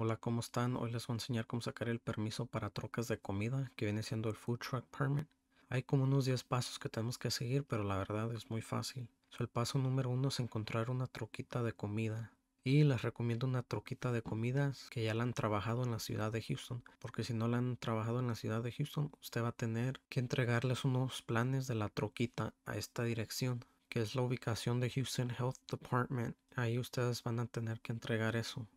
Hola, ¿cómo están? Hoy les voy a enseñar cómo sacar el permiso para trocas de comida, que viene siendo el Food Truck Permit. Hay como unos 10 pasos que tenemos que seguir, pero la verdad es muy fácil. el paso número uno es encontrar una troquita de comida. Y les recomiendo una troquita de comidas que ya la han trabajado en la ciudad de Houston. Porque si no la han trabajado en la ciudad de Houston, usted va a tener que entregarles unos planes de la troquita a esta dirección, que es la ubicación de Houston Health Department. Ahí ustedes van a tener que entregar eso.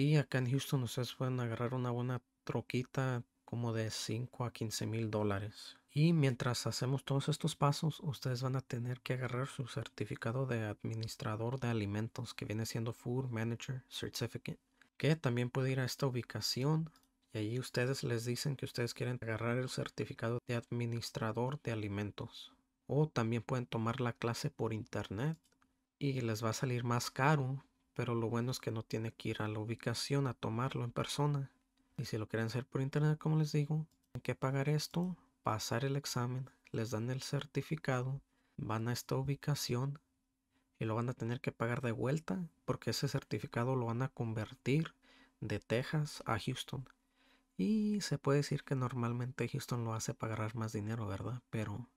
Y acá en Houston ustedes pueden agarrar una buena troquita como de 5 a 15 mil dólares. Y mientras hacemos todos estos pasos, ustedes van a tener que agarrar su certificado de administrador de alimentos, que viene siendo Food Manager Certificate, que también puede ir a esta ubicación. Y allí ustedes les dicen que ustedes quieren agarrar el certificado de administrador de alimentos. O también pueden tomar la clase por internet y les va a salir más caro, pero lo bueno es que no tiene que ir a la ubicación a tomarlo en persona. Y si lo quieren hacer por internet, como les digo, hay que pagar esto, pasar el examen, les dan el certificado, van a esta ubicación y lo van a tener que pagar de vuelta porque ese certificado lo van a convertir de Texas a Houston. Y se puede decir que normalmente Houston lo hace pagar más dinero, ¿verdad? Pero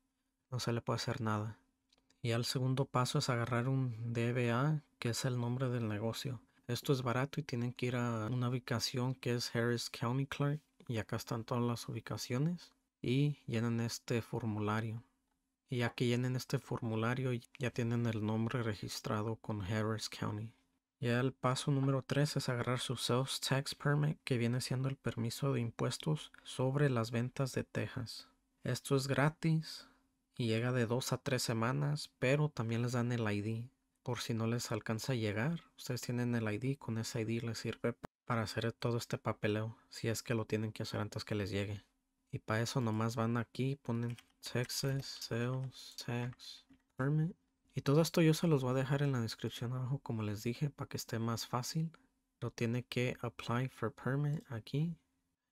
no se le puede hacer nada. Y el segundo paso es agarrar un DBA, que es el nombre del negocio. Esto es barato y tienen que ir a una ubicación que es Harris County Clark. Y acá están todas las ubicaciones. Y llenan este formulario. Y ya que llenen este formulario, ya tienen el nombre registrado con Harris County. Ya el paso número 3 es agarrar su Sales Tax Permit, que viene siendo el permiso de impuestos sobre las ventas de Texas. Esto es gratis y llega de dos a tres semanas, pero también les dan el ID. Por si no les alcanza a llegar, ustedes tienen el ID, con ese ID les sirve para hacer todo este papeleo, si es que lo tienen que hacer antes que les llegue. Y para eso nomás van aquí, ponen Texas Sales Tax Permit. Y todo esto yo se los voy a dejar en la descripción abajo, como les dije, para que esté más fácil. Lo tiene que apply for permit aquí.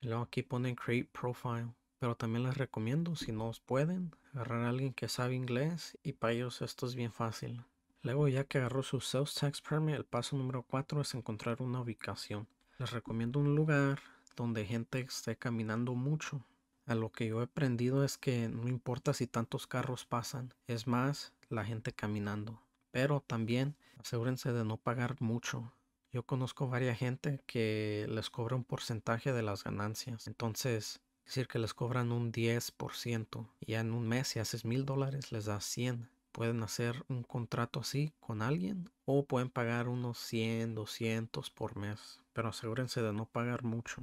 Y luego aquí ponen create profile pero también les recomiendo, si no pueden, agarrar a alguien que sabe inglés y para ellos esto es bien fácil. Luego ya que agarró su Sales Tax Permit, el paso número 4 es encontrar una ubicación. Les recomiendo un lugar donde gente esté caminando mucho. A lo que yo he aprendido es que no importa si tantos carros pasan, es más la gente caminando. Pero también asegúrense de no pagar mucho. Yo conozco varias gente que les cobra un porcentaje de las ganancias. Entonces, es decir, que les cobran un 10%. y en un mes, si haces mil dólares, les da 100. Pueden hacer un contrato así con alguien o pueden pagar unos 100, 200 por mes. Pero asegúrense de no pagar mucho.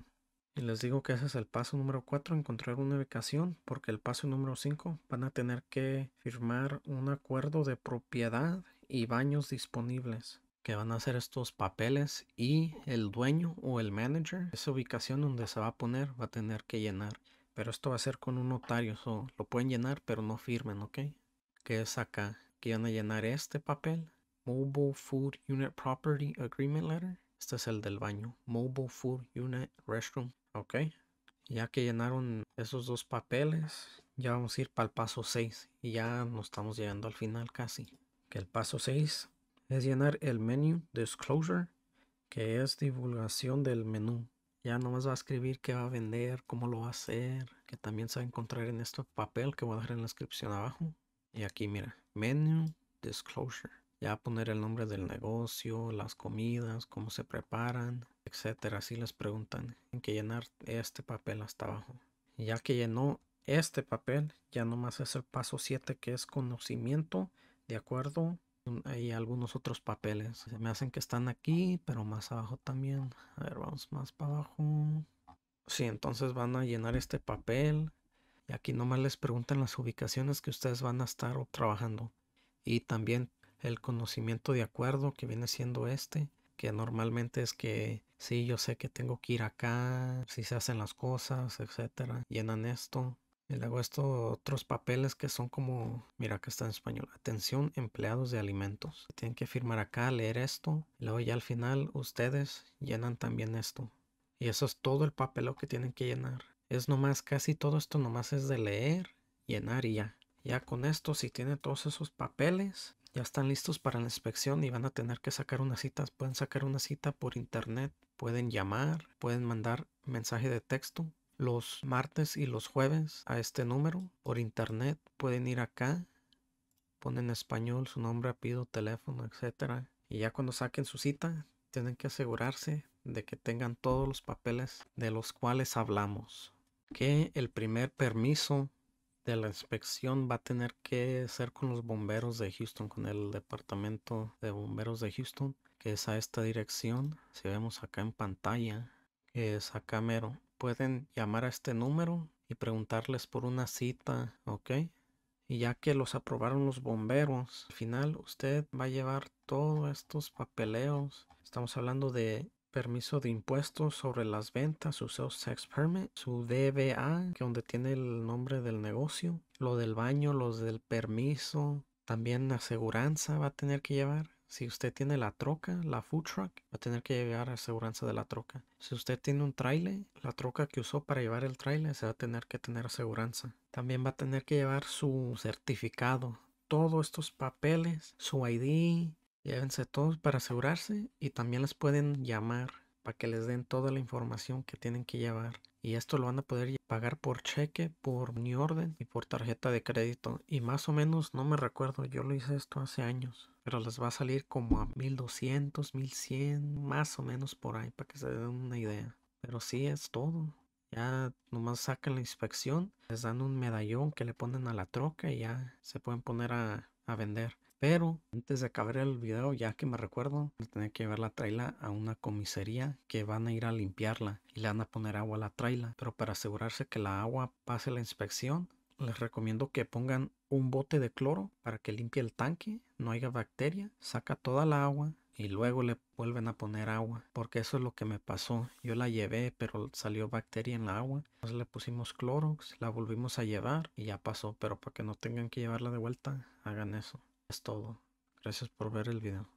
Y les digo que ese es el paso número 4, encontrar una ubicación, porque el paso número 5 van a tener que firmar un acuerdo de propiedad y baños disponibles que van a hacer estos papeles y el dueño o el manager, esa ubicación donde se va a poner, va a tener que llenar. Pero esto va a ser con un notario, so, lo pueden llenar pero no firmen, ¿ok? Que es acá, que van a llenar este papel, Mobile Food Unit Property Agreement Letter. Este es el del baño, Mobile Food Unit Restroom, ¿ok? Ya que llenaron esos dos papeles, ya vamos a ir para el paso 6 y ya nos estamos llegando al final casi. Que el paso 6 es llenar el menú Disclosure, que es divulgación del menú. Ya nomás va a escribir qué va a vender, cómo lo va a hacer, que también se va a encontrar en este papel que voy a dejar en la descripción abajo. Y aquí mira, Menu Disclosure. Ya a poner el nombre del negocio, las comidas, cómo se preparan, etcétera. Si les preguntan. tienen que llenar este papel hasta abajo. ya que llenó este papel, ya nomás es el paso 7 que es conocimiento de acuerdo hay algunos otros papeles. Se me hacen que están aquí, pero más abajo también. A ver, vamos más para abajo. Sí, entonces van a llenar este papel. Y aquí nomás les preguntan las ubicaciones que ustedes van a estar trabajando. Y también el conocimiento de acuerdo que viene siendo este. Que normalmente es que sí, yo sé que tengo que ir acá, si se hacen las cosas, etcétera. Llenan esto y luego esto, otros papeles que son como, mira que está en español, atención empleados de alimentos. Tienen que firmar acá, leer esto. luego ya al final ustedes llenan también esto. Y eso es todo el papel que tienen que llenar. Es nomás, casi todo esto nomás es de leer, llenar y ya. Ya con esto, si tienen todos esos papeles, ya están listos para la inspección y van a tener que sacar una cita. Pueden sacar una cita por internet, pueden llamar, pueden mandar mensaje de texto los martes y los jueves a este número por internet. Pueden ir acá, ponen español, su nombre, apellido, teléfono, etc. Y ya cuando saquen su cita, tienen que asegurarse de que tengan todos los papeles de los cuales hablamos. Que el primer permiso de la inspección va a tener que ser con los bomberos de Houston, con el departamento de bomberos de Houston, que es a esta dirección. Si vemos acá en pantalla, que es acá mero pueden llamar a este número y preguntarles por una cita, ¿ok? Y ya que los aprobaron los bomberos, al final usted va a llevar todos estos papeleos. Estamos hablando de permiso de impuestos sobre las ventas, su sales tax permit, su DBA, que donde tiene el nombre del negocio, lo del baño, los del permiso, también la aseguranza va a tener que llevar si usted tiene la troca, la food truck, va a tener que llevar aseguranza de la troca. Si usted tiene un trailer, la troca que usó para llevar el trailer se va a tener que tener aseguranza. También va a tener que llevar su certificado, todos estos papeles, su ID, llévense todos para asegurarse y también les pueden llamar para que les den toda la información que tienen que llevar y esto lo van a poder pagar por cheque, por mi orden y por tarjeta de crédito. Y más o menos, no me recuerdo, yo lo hice esto hace años, pero les va a salir como a 1200, 1100, más o menos por ahí, para que se den una idea. Pero sí es todo. Ya nomás sacan la inspección, les dan un medallón que le ponen a la troca y ya se pueden poner a, a vender. Pero antes de acabar el video, ya que me recuerdo, tenía que llevar la traila a una comisaría que van a ir a limpiarla y le van a poner agua a la traila. Pero para asegurarse que la agua pase la inspección, les recomiendo que pongan un bote de cloro para que limpie el tanque, no haya bacteria, saca toda la agua y luego le vuelven a poner agua, porque eso es lo que me pasó. Yo la llevé, pero salió bacteria en la agua. Entonces le pusimos Clorox, la volvimos a llevar y ya pasó, pero para que no tengan que llevarla de vuelta, hagan eso. Es todo. Gracias por ver el video.